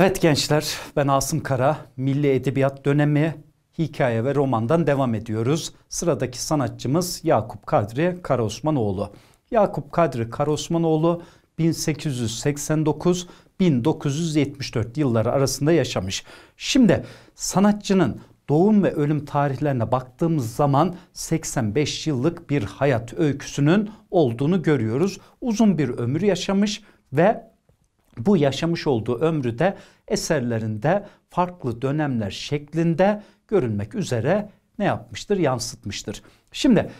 Evet gençler ben Asım Kara. Milli Edebiyat Dönemi hikaye ve romandan devam ediyoruz. Sıradaki sanatçımız Yakup Kadri Karaosmanoğlu. Yakup Kadri Karaosmanoğlu 1889-1974 yılları arasında yaşamış. Şimdi sanatçının doğum ve ölüm tarihlerine baktığımız zaman 85 yıllık bir hayat öyküsünün olduğunu görüyoruz. Uzun bir ömür yaşamış ve bu yaşamış olduğu ömrü de eserlerinde farklı dönemler şeklinde görünmek üzere ne yapmıştır? Yansıtmıştır. Şimdi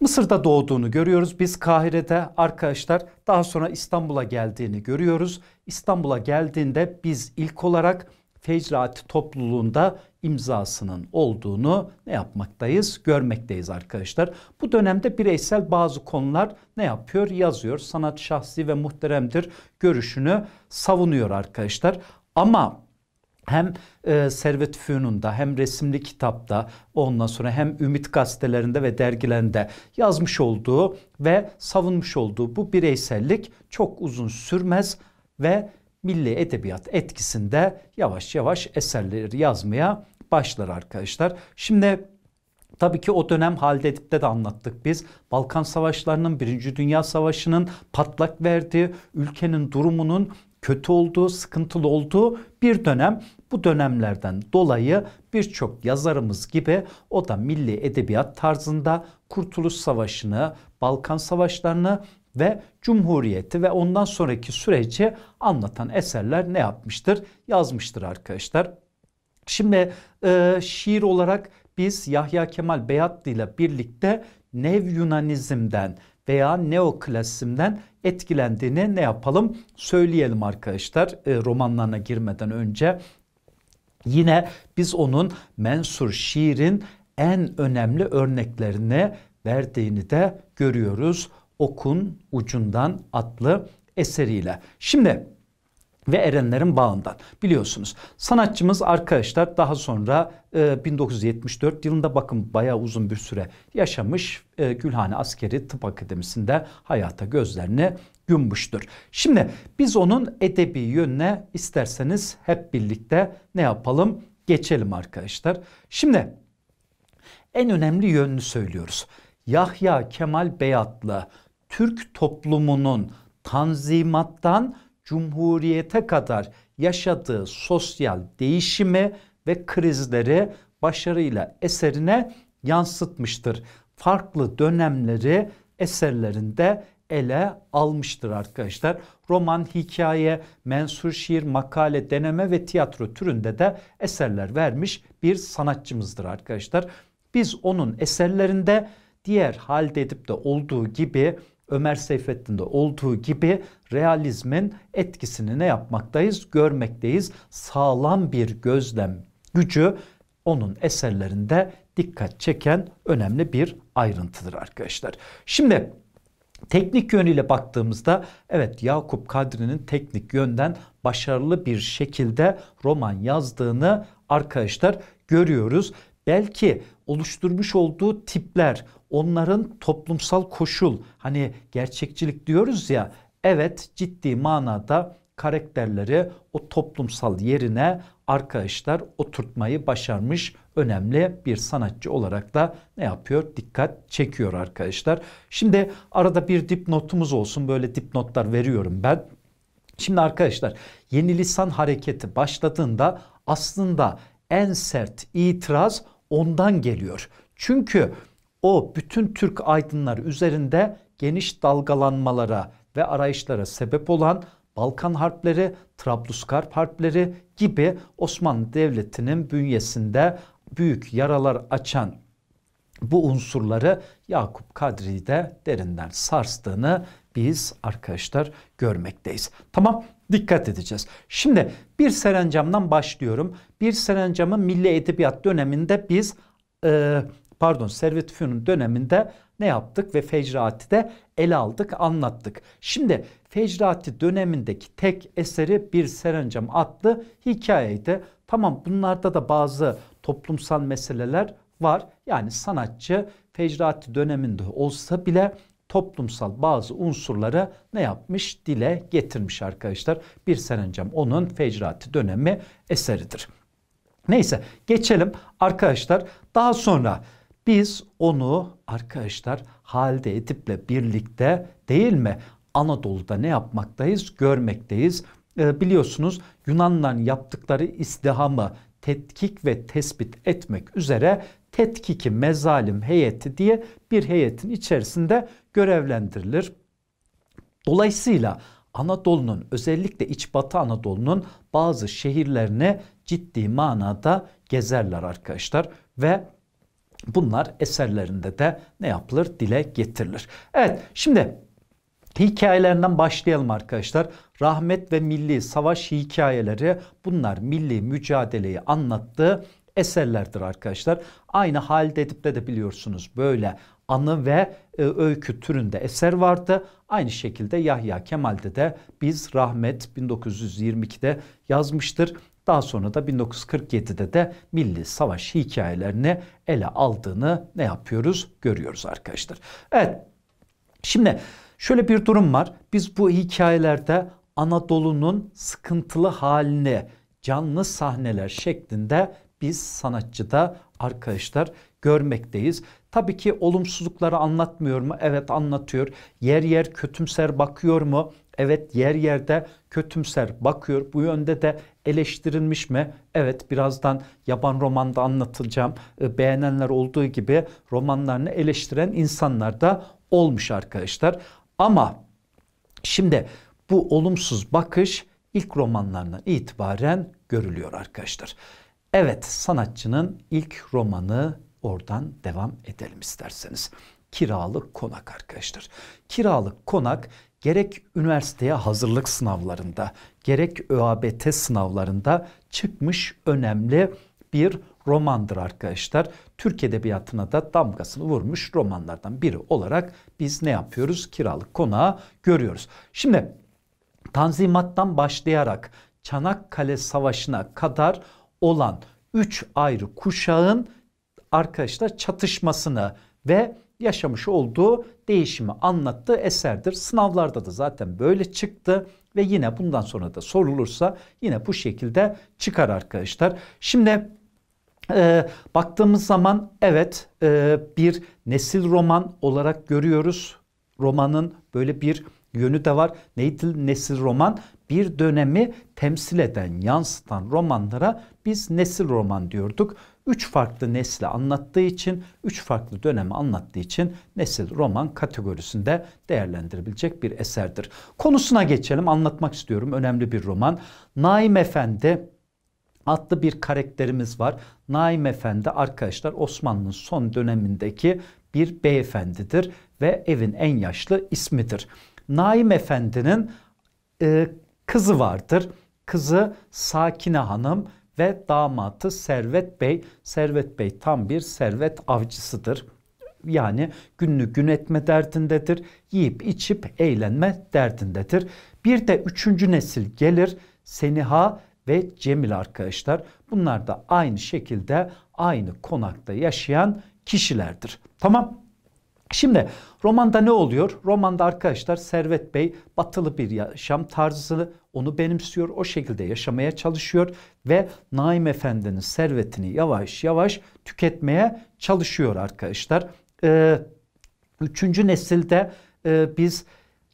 Mısır'da doğduğunu görüyoruz. Biz Kahire'de arkadaşlar daha sonra İstanbul'a geldiğini görüyoruz. İstanbul'a geldiğinde biz ilk olarak Fecraat topluluğunda imzasının olduğunu ne yapmaktayız? Görmekteyiz arkadaşlar. Bu dönemde bireysel bazı konular ne yapıyor? Yazıyor. Sanat şahsi ve muhteremdir görüşünü savunuyor arkadaşlar. Ama hem e, Servet Fünun'da hem resimli kitapta ondan sonra hem Ümit gazetelerinde ve dergilerinde yazmış olduğu ve savunmuş olduğu bu bireysellik çok uzun sürmez ve milli edebiyat etkisinde yavaş yavaş eserleri yazmaya başlar arkadaşlar. Şimdi Tabii ki o dönem halde edipte de anlattık biz. Balkan savaşlarının, Birinci Dünya Savaşı'nın patlak verdiği, ülkenin durumunun kötü olduğu, sıkıntılı olduğu bir dönem. Bu dönemlerden dolayı birçok yazarımız gibi o da milli edebiyat tarzında Kurtuluş Savaşı'nı, Balkan Savaşları'nı ve Cumhuriyeti ve ondan sonraki süreci anlatan eserler ne yapmıştır? Yazmıştır arkadaşlar. Şimdi e, şiir olarak biz Yahya Kemal Beyatlı ile birlikte Nev Yunanizm'den veya neoklasizmden etkilendiğini ne yapalım söyleyelim arkadaşlar e, romanlarına girmeden önce. Yine biz onun mensur şiirin en önemli örneklerini verdiğini de görüyoruz okun ucundan adlı eseriyle. Şimdi ve Erenlerin Bağından. Biliyorsunuz sanatçımız arkadaşlar daha sonra e, 1974 yılında bakın bayağı uzun bir süre yaşamış. E, Gülhane Askeri Tıp Akademisi'nde hayata gözlerini yummuştur. Şimdi biz onun edebi yönüne isterseniz hep birlikte ne yapalım? Geçelim arkadaşlar. Şimdi en önemli yönünü söylüyoruz. Yahya Kemal Beyatlı Türk toplumunun tanzimattan cumhuriyete kadar yaşadığı sosyal değişimi ve krizleri başarıyla eserine yansıtmıştır. Farklı dönemleri eserlerinde ele almıştır arkadaşlar. Roman, hikaye, mensur şiir, makale, deneme ve tiyatro türünde de eserler vermiş bir sanatçımızdır arkadaşlar. Biz onun eserlerinde diğer halde edip de olduğu gibi Ömer Seyfettin'de olduğu gibi realizmin etkisini ne yapmaktayız? Görmekteyiz. Sağlam bir gözlem gücü onun eserlerinde dikkat çeken önemli bir ayrıntıdır arkadaşlar. Şimdi teknik yönüyle baktığımızda evet Yakup Kadri'nin teknik yönden başarılı bir şekilde roman yazdığını arkadaşlar görüyoruz. Belki oluşturmuş olduğu tipler, onların toplumsal koşul hani gerçekçilik diyoruz ya evet ciddi manada karakterleri o toplumsal yerine arkadaşlar oturtmayı başarmış önemli bir sanatçı olarak da ne yapıyor? Dikkat çekiyor arkadaşlar. Şimdi arada bir dipnotumuz olsun. Böyle dipnotlar veriyorum ben. Şimdi arkadaşlar yeni lisan hareketi başladığında aslında en sert itiraz ondan geliyor. Çünkü o bütün Türk aydınlar üzerinde geniş dalgalanmalara ve arayışlara sebep olan Balkan harpleri, Trablusgarp harpleri gibi Osmanlı Devleti'nin bünyesinde büyük yaralar açan bu unsurları Yakup Kadri de derinden sarstığını biz arkadaşlar görmekteyiz. Tamam dikkat edeceğiz. Şimdi bir serencamdan başlıyorum. Bir serencamı milli edebiyat döneminde biz e, pardon Servet Fünun döneminde ne yaptık ve Fecraati de ele aldık anlattık. Şimdi Fecraati dönemindeki tek eseri bir Serencam adlı hikayeydi. Tamam bunlarda da bazı toplumsal meseleler var. Yani sanatçı Fecraati döneminde olsa bile toplumsal bazı unsurları ne yapmış? Dile getirmiş arkadaşlar. Bir Serencam onun Fecraati dönemi eseridir. Neyse geçelim arkadaşlar daha sonra biz onu arkadaşlar halde ediple birlikte değil mi Anadolu'da ne yapmaktayız görmekteyiz. E, biliyorsunuz Yunan'dan yaptıkları istihamı tetkik ve tespit etmek üzere tetkiki mezalim heyeti diye bir heyetin içerisinde görevlendirilir. Dolayısıyla Anadolu'nun özellikle iç batı Anadolu'nun bazı şehirlerine ciddi manada gezerler arkadaşlar ve Bunlar eserlerinde de ne yapılır? Dile getirilir. Evet şimdi Hikayelerinden başlayalım arkadaşlar. Rahmet ve Milli Savaş hikayeleri bunlar milli mücadeleyi anlattığı eserlerdir arkadaşlar. Aynı halde edipte de biliyorsunuz böyle anı ve e, öykü türünde eser vardı. Aynı şekilde Yahya Kemal'de de biz rahmet 1922'de yazmıştır. Daha sonra da 1947'de de Milli Savaş hikayelerini ele aldığını ne yapıyoruz? Görüyoruz arkadaşlar. Evet. Şimdi şöyle bir durum var. Biz bu hikayelerde Anadolu'nun sıkıntılı halini canlı sahneler şeklinde biz sanatçıda arkadaşlar görmekteyiz. Tabii ki olumsuzlukları anlatmıyor mu? Evet anlatıyor. Yer yer kötümser bakıyor mu? Evet yer yerde kötümser bakıyor. Bu yönde de eleştirilmiş mi? Evet birazdan yaban romanda anlatacağım. Ee, beğenenler olduğu gibi romanlarını eleştiren insanlar da olmuş arkadaşlar. Ama şimdi bu olumsuz bakış ilk romanlarından itibaren görülüyor arkadaşlar. Evet sanatçının ilk romanı oradan devam edelim isterseniz. Kiralık Konak arkadaşlar. Kiralık Konak gerek üniversiteye hazırlık sınavlarında gerek ÖABT sınavlarında çıkmış önemli bir romandır arkadaşlar. Türk edebiyatına da damgasını vurmuş romanlardan biri olarak biz ne yapıyoruz? Kiralık konağı görüyoruz. Şimdi Tanzimat'tan başlayarak Çanakkale Savaşı'na kadar olan üç ayrı kuşağın arkadaşlar çatışmasını ve yaşamış olduğu değişimi anlattığı eserdir. Sınavlarda da zaten böyle çıktı ve yine bundan sonra da sorulursa yine bu şekilde çıkar arkadaşlar. Şimdi e, baktığımız zaman evet e, bir nesil roman olarak görüyoruz. Romanın böyle bir yönü de var. Neydi nesil roman? Bir dönemi temsil eden, yansıtan romanlara biz nesil roman diyorduk üç farklı nesle anlattığı için, üç farklı dönemi anlattığı için nesil roman kategorisinde değerlendirebilecek bir eserdir. Konusuna geçelim. Anlatmak istiyorum. Önemli bir roman. Naim Efendi adlı bir karakterimiz var. Naim Efendi arkadaşlar Osmanlı'nın son dönemindeki bir beyefendidir ve evin en yaşlı ismidir. Naim Efendi'nin e, kızı vardır. Kızı Sakine Hanım ve damatı Servet Bey. Servet Bey tam bir servet avcısıdır. Yani günlük gün etme derdindedir. Yiyip içip eğlenme derdindedir. Bir de üçüncü nesil gelir. Seniha ve Cemil arkadaşlar. Bunlar da aynı şekilde aynı konakta yaşayan kişilerdir. Tamam. Şimdi romanda ne oluyor? Romanda arkadaşlar Servet Bey batılı bir yaşam tarzını onu benimsiyor, o şekilde yaşamaya çalışıyor ve Naim Efendi'nin servetini yavaş yavaş tüketmeye çalışıyor arkadaşlar. Ee, üçüncü nesilde e, biz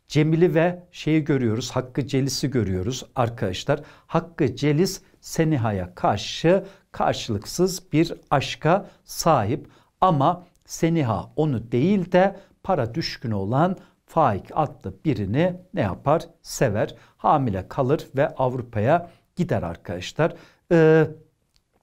Cemil'i ve şeyi görüyoruz, Hakkı Celis'i görüyoruz arkadaşlar. Hakkı Celis Seniha'ya karşı karşılıksız bir aşka sahip ama Seniha onu değil de para düşkünü olan Faik adlı birini ne yapar? Sever, hamile kalır ve Avrupa'ya gider arkadaşlar. Ee,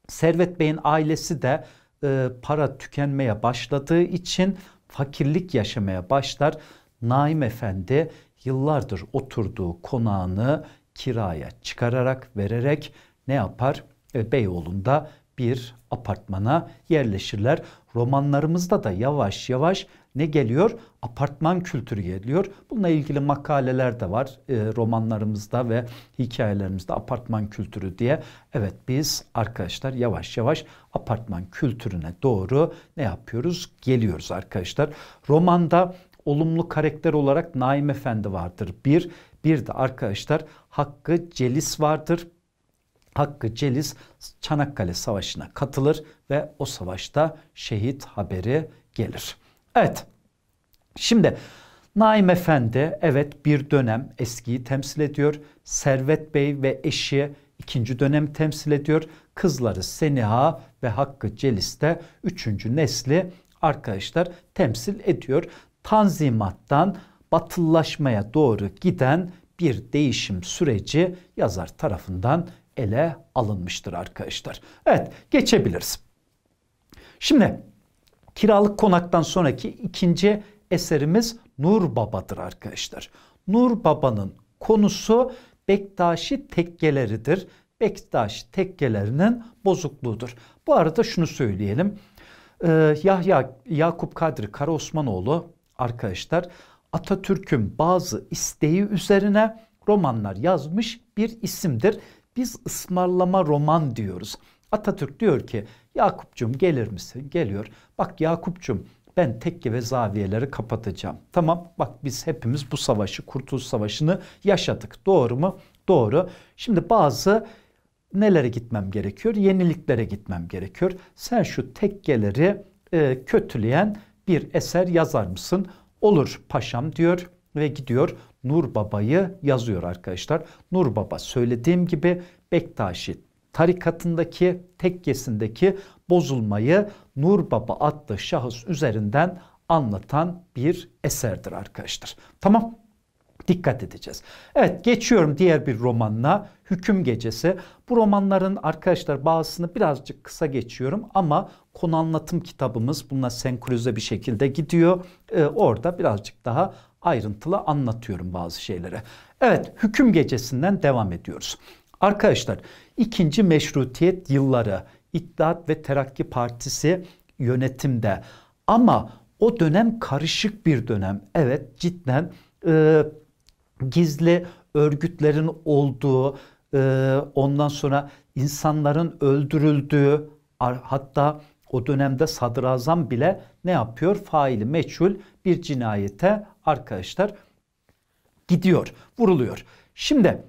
Servet Bey'in ailesi de e, para tükenmeye başladığı için fakirlik yaşamaya başlar. Naim Efendi yıllardır oturduğu konağını kiraya çıkararak vererek ne yapar? E, Beyoğlu'nda bir apartmana yerleşirler. Romanlarımızda da yavaş yavaş ne geliyor? Apartman kültürü geliyor. Bununla ilgili makaleler de var e, romanlarımızda ve hikayelerimizde apartman kültürü diye. Evet biz arkadaşlar yavaş yavaş apartman kültürüne doğru ne yapıyoruz? Geliyoruz arkadaşlar. Romanda olumlu karakter olarak Naim Efendi vardır. Bir, bir de arkadaşlar Hakkı Celis vardır. Hakkı Celis Çanakkale Savaşı'na katılır ve o savaşta şehit haberi gelir. Evet. Şimdi Naim Efendi evet bir dönem eskiyi temsil ediyor. Servet Bey ve eşi ikinci dönem temsil ediyor. Kızları Seniha ve Hakkı Celis de üçüncü nesli arkadaşlar temsil ediyor. Tanzimattan batıllaşmaya doğru giden bir değişim süreci yazar tarafından ele alınmıştır arkadaşlar. Evet geçebiliriz. Şimdi Kiralık Konak'tan sonraki ikinci eserimiz Nur Baba'dır arkadaşlar. Nur Baba'nın konusu Bektaşi tekkeleridir. Bektaş tekkelerinin bozukluğudur. Bu arada şunu söyleyelim. Ee, Yahya Yakup Kadri Karaosmanoğlu arkadaşlar Atatürk'ün bazı isteği üzerine romanlar yazmış bir isimdir. Biz ısmarlama roman diyoruz. Atatürk diyor ki Yakup'cum gelir misin? Geliyor. Bak Yakup'cum ben tekke ve zaviyeleri kapatacağım. Tamam bak biz hepimiz bu savaşı Kurtuluş Savaşı'nı yaşadık. Doğru mu? Doğru. Şimdi bazı nelere gitmem gerekiyor? Yeniliklere gitmem gerekiyor. Sen şu tekkeleri e, kötüleyen bir eser yazar mısın? Olur paşam diyor ve gidiyor Nur Baba'yı yazıyor arkadaşlar. Nur Baba söylediğim gibi Bektaşi tarikatındaki tekkesindeki bozulmayı Nur Baba adlı şahıs üzerinden anlatan bir eserdir arkadaşlar. Tamam dikkat edeceğiz. Evet geçiyorum diğer bir romanla Hüküm Gecesi. Bu romanların arkadaşlar bazısını birazcık kısa geçiyorum ama konu anlatım kitabımız bununla senkronize bir şekilde gidiyor. Ee, orada birazcık daha ayrıntılı anlatıyorum bazı şeyleri. Evet hüküm gecesinden devam ediyoruz. Arkadaşlar ikinci meşrutiyet yılları İttihat ve Terakki Partisi yönetimde ama o dönem karışık bir dönem. Evet cidden e, gizli örgütlerin olduğu e, ondan sonra insanların öldürüldüğü hatta o dönemde sadrazam bile ne yapıyor? Faili meçhul bir cinayete arkadaşlar gidiyor, vuruluyor. Şimdi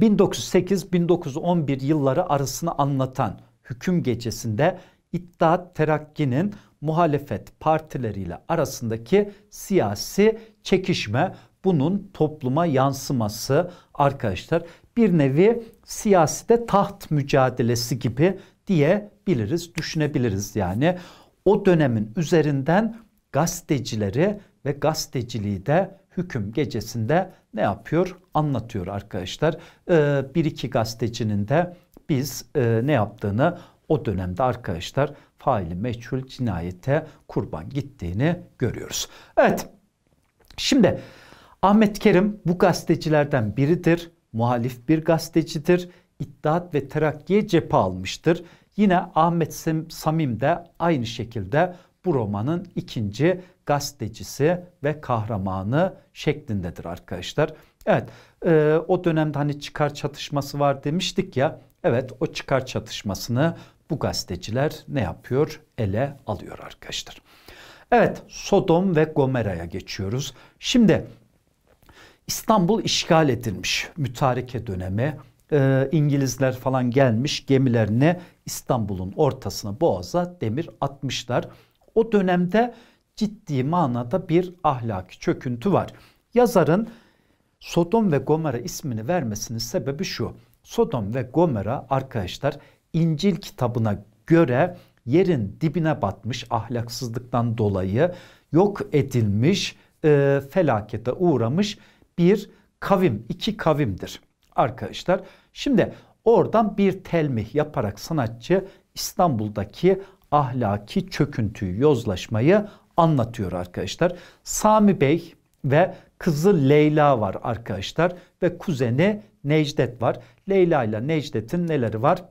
1908-1911 yılları arasını anlatan hüküm gecesinde İttihat Terakki'nin muhalefet partileriyle arasındaki siyasi çekişme bunun topluma yansıması arkadaşlar bir nevi siyaside taht mücadelesi gibi diyebiliriz, düşünebiliriz yani. O dönemin üzerinden gazetecileri ve gazeteciliği de hüküm gecesinde ne yapıyor? Anlatıyor arkadaşlar. Ee, bir iki gazetecinin de biz e, ne yaptığını o dönemde arkadaşlar faili meçhul cinayete kurban gittiğini görüyoruz. Evet şimdi Ahmet Kerim bu gazetecilerden biridir. Muhalif bir gazetecidir. İttihat ve Terakki'ye cephe almıştır. Yine Ahmet Samim de aynı şekilde bu romanın ikinci gazetecisi ve kahramanı şeklindedir arkadaşlar. Evet e, o dönemde hani çıkar çatışması var demiştik ya. Evet o çıkar çatışmasını bu gazeteciler ne yapıyor? Ele alıyor arkadaşlar. Evet Sodom ve Gomera'ya geçiyoruz. Şimdi İstanbul işgal edilmiş mütareke dönemi. E, İngilizler falan gelmiş gemilerini İstanbul'un ortasına boğaza demir atmışlar. O dönemde ciddi manada bir ahlaki çöküntü var. Yazarın Sodom ve Gomera ismini vermesinin sebebi şu. Sodom ve Gomera arkadaşlar İncil kitabına göre yerin dibine batmış ahlaksızlıktan dolayı yok edilmiş, e, felakete uğramış bir kavim, iki kavimdir arkadaşlar. Şimdi oradan bir telmih yaparak sanatçı İstanbul'daki ahlaki çöküntüyü, yozlaşmayı anlatıyor arkadaşlar. Sami Bey ve kızı Leyla var arkadaşlar ve kuzeni Necdet var. Leyla ile Necdet'in neleri var?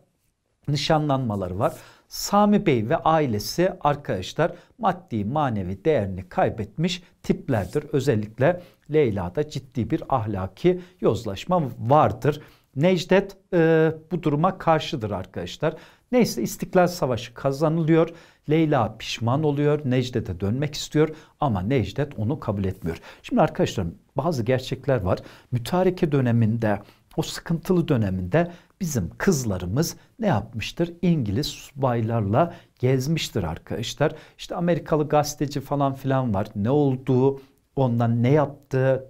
Nişanlanmaları var. Sami Bey ve ailesi arkadaşlar maddi manevi değerini kaybetmiş tiplerdir. Özellikle Leyla'da ciddi bir ahlaki yozlaşma vardır. Necdet e, bu duruma karşıdır arkadaşlar. Neyse İstiklal Savaşı kazanılıyor. Leyla pişman oluyor. Necdet'e dönmek istiyor ama Necdet onu kabul etmiyor. Şimdi arkadaşlarım bazı gerçekler var. Mütareke döneminde o sıkıntılı döneminde bizim kızlarımız ne yapmıştır? İngiliz subaylarla gezmiştir arkadaşlar. İşte Amerikalı gazeteci falan filan var. Ne olduğu, ondan ne yaptığı,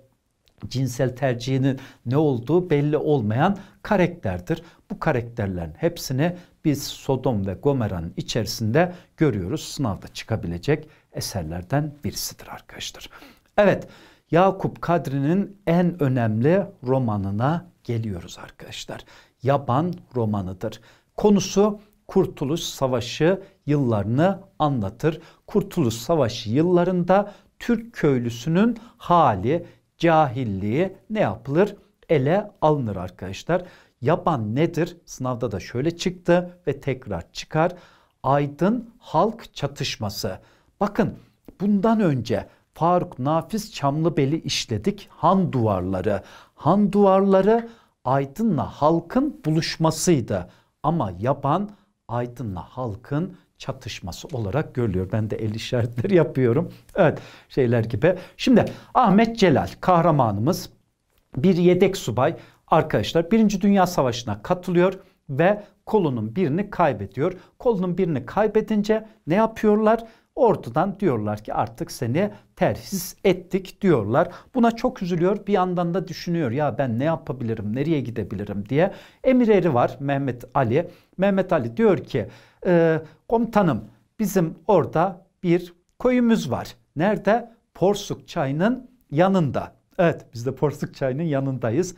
cinsel tercihinin ne olduğu belli olmayan karakterdir. Bu karakterlerin hepsini biz Sodom ve Gomera'nın içerisinde görüyoruz. Sınavda çıkabilecek eserlerden birisidir arkadaşlar. Evet Yakup Kadri'nin en önemli romanına geliyoruz arkadaşlar. Yaban romanıdır. Konusu Kurtuluş Savaşı yıllarını anlatır. Kurtuluş Savaşı yıllarında Türk köylüsünün hali, cahilliği ne yapılır? Ele alınır arkadaşlar. Yaban nedir? Sınavda da şöyle çıktı ve tekrar çıkar. Aydın halk çatışması. Bakın bundan önce Faruk Nafiz Çamlıbel'i işledik. Han duvarları. Han duvarları aydınla halkın buluşmasıydı. Ama yaban aydınla halkın çatışması olarak görülüyor. Ben de el işaretleri yapıyorum. Evet şeyler gibi. Şimdi Ahmet Celal kahramanımız bir yedek subay arkadaşlar Birinci Dünya Savaşı'na katılıyor ve kolunun birini kaybediyor. Kolunun birini kaybedince ne yapıyorlar? Ortadan diyorlar ki artık seni terhis ettik diyorlar. Buna çok üzülüyor. Bir yandan da düşünüyor ya ben ne yapabilirim, nereye gidebilirim diye. Emir eri var Mehmet Ali. Mehmet Ali diyor ki e, komutanım bizim orada bir koyumuz var. Nerede? Porsuk çayının yanında. Evet biz de Porsuk çayının yanındayız.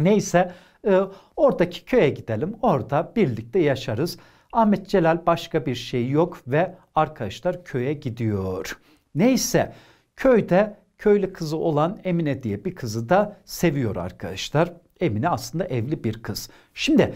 Neyse e, oradaki köye gidelim. Orada birlikte yaşarız. Ahmet Celal başka bir şey yok ve arkadaşlar köye gidiyor. Neyse köyde köylü kızı olan Emine diye bir kızı da seviyor arkadaşlar. Emine aslında evli bir kız. Şimdi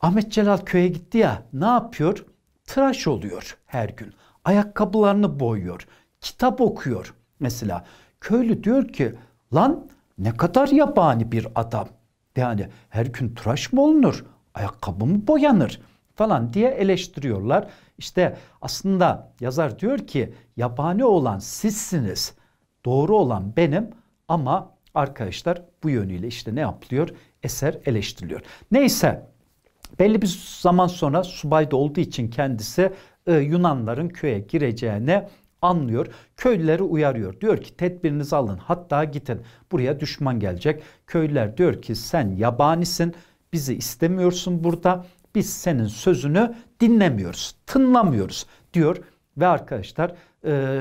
Ahmet Celal köye gitti ya ne yapıyor? Tıraş oluyor her gün. Ayakkabılarını boyuyor. Kitap okuyor mesela. Köylü diyor ki lan ne kadar yabani bir adam. Yani her gün tıraş mı olunur? Ayakkabı mı boyanır? falan diye eleştiriyorlar. İşte aslında yazar diyor ki yabani olan sizsiniz. Doğru olan benim ama arkadaşlar bu yönüyle işte ne yapılıyor? Eser eleştiriliyor. Neyse belli bir zaman sonra subay da olduğu için kendisi e, Yunanların köye gireceğine anlıyor. Köylüleri uyarıyor. Diyor ki tedbirinizi alın hatta gidin. Buraya düşman gelecek. Köylüler diyor ki sen yabanisin. Bizi istemiyorsun burada. Biz senin sözünü dinlemiyoruz. Tınlamıyoruz diyor. Ve arkadaşlar e,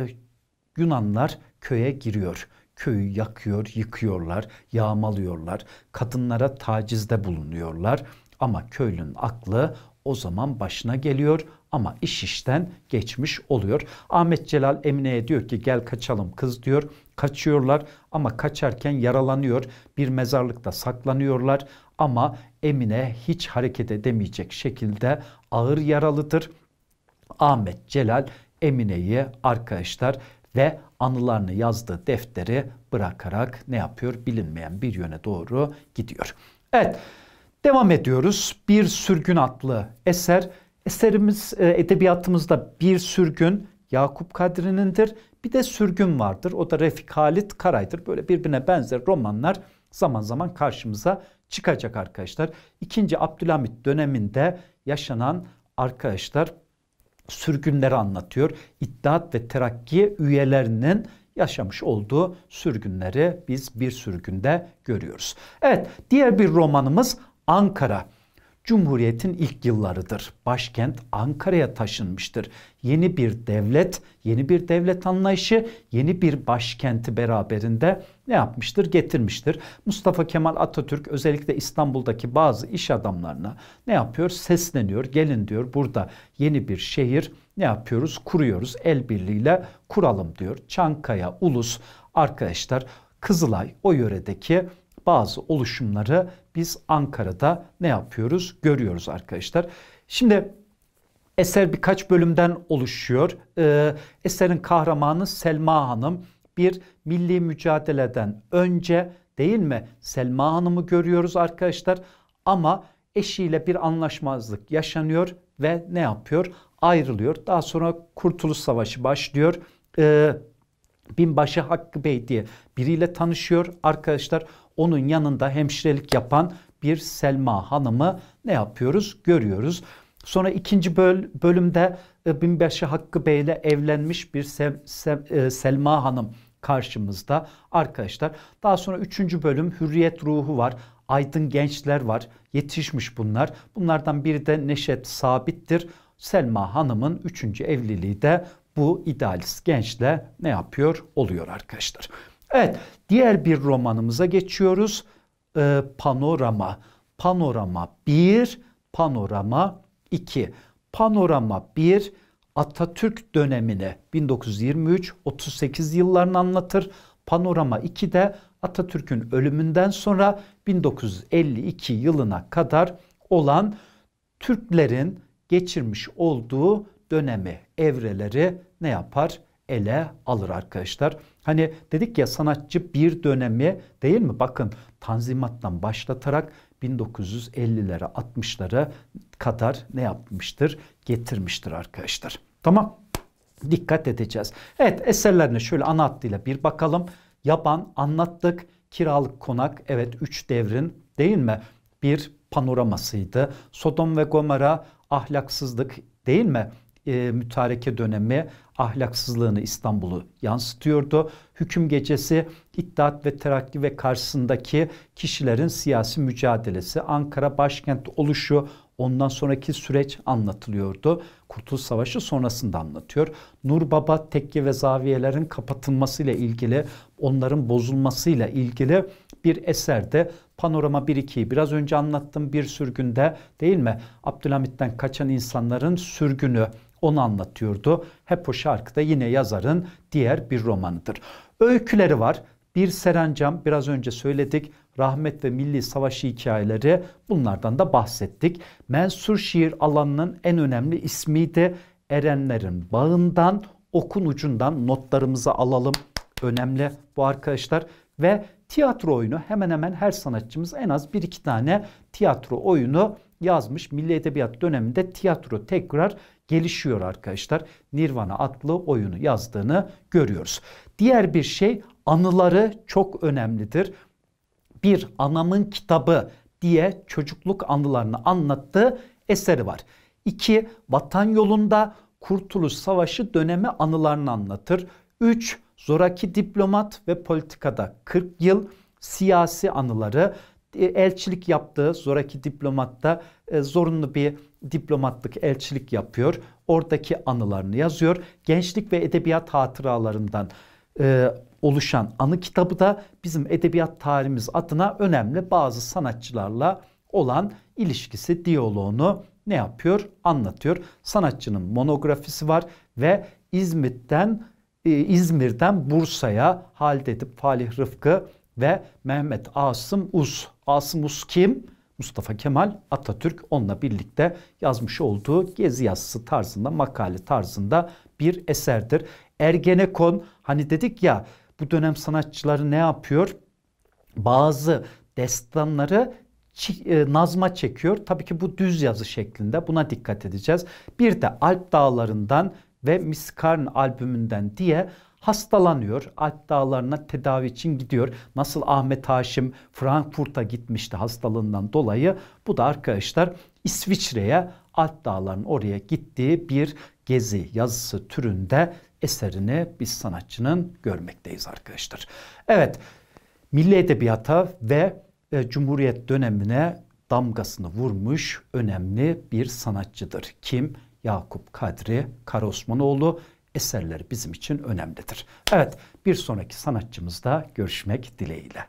Yunanlar köye giriyor köyü yakıyor, yıkıyorlar, yağmalıyorlar. Kadınlara tacizde bulunuyorlar. Ama köylünün aklı o zaman başına geliyor ama iş işten geçmiş oluyor. Ahmet Celal Emine'ye diyor ki gel kaçalım kız diyor. Kaçıyorlar ama kaçarken yaralanıyor. Bir mezarlıkta saklanıyorlar ama Emine hiç hareket edemeyecek şekilde ağır yaralıdır. Ahmet Celal Emine'yi arkadaşlar ve anılarını yazdığı defteri bırakarak ne yapıyor bilinmeyen bir yöne doğru gidiyor. Evet devam ediyoruz. Bir sürgün adlı eser Eserimiz, e, edebiyatımızda bir sürgün Yakup Kadri'nindir. Bir de sürgün vardır. O da Refik Halit Karay'dır. Böyle birbirine benzer romanlar zaman zaman karşımıza çıkacak arkadaşlar. İkinci Abdülhamit döneminde yaşanan arkadaşlar sürgünleri anlatıyor. İttihat ve Terakki üyelerinin yaşamış olduğu sürgünleri biz bir sürgünde görüyoruz. Evet diğer bir romanımız Ankara. Cumhuriyet'in ilk yıllarıdır. Başkent Ankara'ya taşınmıştır. Yeni bir devlet, yeni bir devlet anlayışı, yeni bir başkenti beraberinde ne yapmıştır? Getirmiştir. Mustafa Kemal Atatürk özellikle İstanbul'daki bazı iş adamlarına ne yapıyor? Sesleniyor, gelin diyor burada yeni bir şehir ne yapıyoruz? Kuruyoruz, el birliğiyle kuralım diyor. Çankaya, Ulus, arkadaşlar Kızılay o yöredeki bazı oluşumları biz Ankara'da ne yapıyoruz görüyoruz arkadaşlar. Şimdi eser birkaç bölümden oluşuyor. Ee, eserin kahramanı Selma Hanım bir milli mücadeleden önce değil mi Selma Hanım'ı görüyoruz arkadaşlar ama eşiyle bir anlaşmazlık yaşanıyor ve ne yapıyor? Ayrılıyor. Daha sonra Kurtuluş Savaşı başlıyor. Ee, Binbaşı Hakkı Bey diye biriyle tanışıyor arkadaşlar. Onun yanında hemşirelik yapan bir Selma Hanım'ı ne yapıyoruz? Görüyoruz. Sonra ikinci böl bölümde e, Binbaşı Hakkı Bey ile evlenmiş bir Sev Sev e, Selma Hanım karşımızda arkadaşlar. Daha sonra üçüncü bölüm hürriyet ruhu var. Aydın gençler var. Yetişmiş bunlar. Bunlardan biri de Neşet Sabit'tir. Selma Hanım'ın üçüncü evliliği de bu idealist gençle ne yapıyor? Oluyor arkadaşlar. Evet, diğer bir romanımıza geçiyoruz. Ee, panorama. Panorama 1, Panorama 2. Panorama 1 Atatürk dönemini 1923-38 yıllarını anlatır. Panorama 2 de Atatürk'ün ölümünden sonra 1952 yılına kadar olan Türklerin geçirmiş olduğu dönemi, evreleri ne yapar? ele alır arkadaşlar. Hani dedik ya sanatçı bir dönemi değil mi? Bakın Tanzimat'tan başlatarak 1950'lere 60'lara kadar ne yapmıştır? Getirmiştir arkadaşlar. Tamam dikkat edeceğiz. Evet eserlerine şöyle ana hattıyla bir bakalım. Yaban anlattık. Kiralık konak evet 3 devrin değil mi? Bir panoramasıydı. Sodom ve Gomara ahlaksızlık değil mi? e, mütareke dönemi ahlaksızlığını İstanbul'u yansıtıyordu. Hüküm gecesi İttihat ve Terakki ve karşısındaki kişilerin siyasi mücadelesi, Ankara başkent oluşu, ondan sonraki süreç anlatılıyordu. Kurtuluş Savaşı sonrasında anlatıyor. Nur Baba tekke ve zaviyelerin kapatılmasıyla ilgili, onların bozulmasıyla ilgili bir eserde Panorama 1-2'yi biraz önce anlattım bir sürgünde değil mi? Abdülhamit'ten kaçan insanların sürgünü onu anlatıyordu. Hep o şarkıda yine yazarın diğer bir romanıdır. Öyküleri var. Bir Serencam biraz önce söyledik. Rahmet ve Milli Savaşı hikayeleri bunlardan da bahsettik. Mensur şiir alanının en önemli ismiydi. Erenlerin bağından okun ucundan notlarımızı alalım. Önemli bu arkadaşlar ve tiyatro oyunu hemen hemen her sanatçımız en az bir iki tane tiyatro oyunu yazmış. Milli Edebiyat döneminde tiyatro tekrar gelişiyor arkadaşlar. Nirvana adlı oyunu yazdığını görüyoruz. Diğer bir şey anıları çok önemlidir. Bir anamın kitabı diye çocukluk anılarını anlattığı eseri var. İki vatan yolunda Kurtuluş Savaşı dönemi anılarını anlatır. Üç Zoraki diplomat ve politikada 40 yıl siyasi anıları e, elçilik yaptığı Zoraki diplomatta e, zorunlu bir diplomatlık, elçilik yapıyor. Oradaki anılarını yazıyor. Gençlik ve edebiyat hatıralarından e, oluşan anı kitabı da bizim edebiyat tarihimiz adına önemli bazı sanatçılarla olan ilişkisi, diyaloğunu ne yapıyor? Anlatıyor. Sanatçının monografisi var ve İzmit'ten e, İzmir'den Bursa'ya Halid Edip Falih Rıfkı ve Mehmet Asım Uz. Asım Uz kim? Mustafa Kemal Atatürk onunla birlikte yazmış olduğu gezi yazısı tarzında makale tarzında bir eserdir. Ergenekon hani dedik ya bu dönem sanatçıları ne yapıyor? Bazı destanları e, nazma çekiyor. Tabii ki bu düz yazı şeklinde buna dikkat edeceğiz. Bir de Alp Dağları'ndan ve Miskarn albümünden diye hastalanıyor. Alp dağlarına tedavi için gidiyor. Nasıl Ahmet Haşim Frankfurt'a gitmişti hastalığından dolayı. Bu da arkadaşlar İsviçre'ye Alp dağlarının oraya gittiği bir gezi yazısı türünde eserini biz sanatçının görmekteyiz arkadaşlar. Evet milli edebiyata ve e, Cumhuriyet dönemine damgasını vurmuş önemli bir sanatçıdır. Kim? Yakup Kadri Karaosmanoğlu eserleri bizim için önemlidir. Evet bir sonraki sanatçımızda görüşmek dileğiyle.